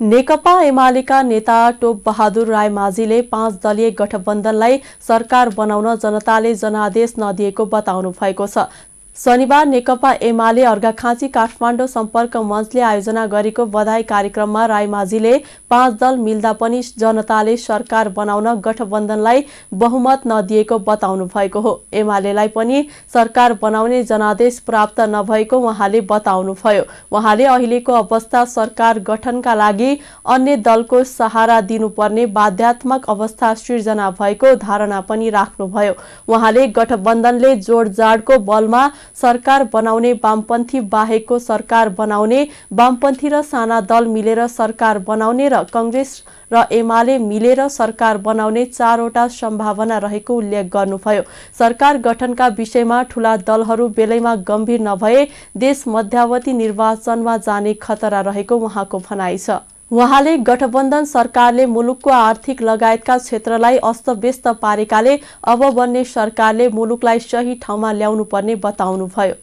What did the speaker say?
नेकपा एमालेका नेता टोप बहादुर राई माझीले पाँच दलीय गठबन्धनलाई सरकार बनाउन जनताले जनादेश नदिएको बताउनु भएको छ शनिबार नेकपा एमाले अर्घाखाँची काठमाडौँ सम्पर्क मञ्चले आयोजना गरेको बधाई कार्यक्रममा राईमाझीले पाँच दल मिल्दा पनि जनताले सरकार बनाउन गठबन्धनलाई बहुमत नदिएको बताउनु भएको हो एमालेलाई पनि सरकार बनाउने जनादेश प्राप्त नभएको उहाँले बताउनुभयो उहाँले अहिलेको अवस्था सरकार गठनका लागि अन्य दलको सहारा दिनुपर्ने बाध्यात्मक अवस्था सिर्जना भएको धारणा पनि राख्नुभयो उहाँले गठबन्धनले जोडजाडको बलमा सरकार बनाउने वामपन्थी बाहेकको सरकार बनाउने वामपन्थी र साना दल मिलेर सरकार बनाउने र कङ्ग्रेस र एमाले मिलेर सरकार बनाउने चारवटा सम्भावना रहेको उल्लेख गर्नुभयो सरकार गठनका विषयमा ठूला दलहरू बेलैमा गम्भीर नभए देश मध्यावधि निर्वाचनमा जाने खतरा रहेको उहाँको भनाइ छ उहाँले गठबन्धन सरकारले मुलुकको आर्थिक लगायतका क्षेत्रलाई अस्तव्यस्त पारेकाले अब बन्ने सरकारले मुलुकलाई सही ठाउँमा ल्याउनुपर्ने बताउनुभयो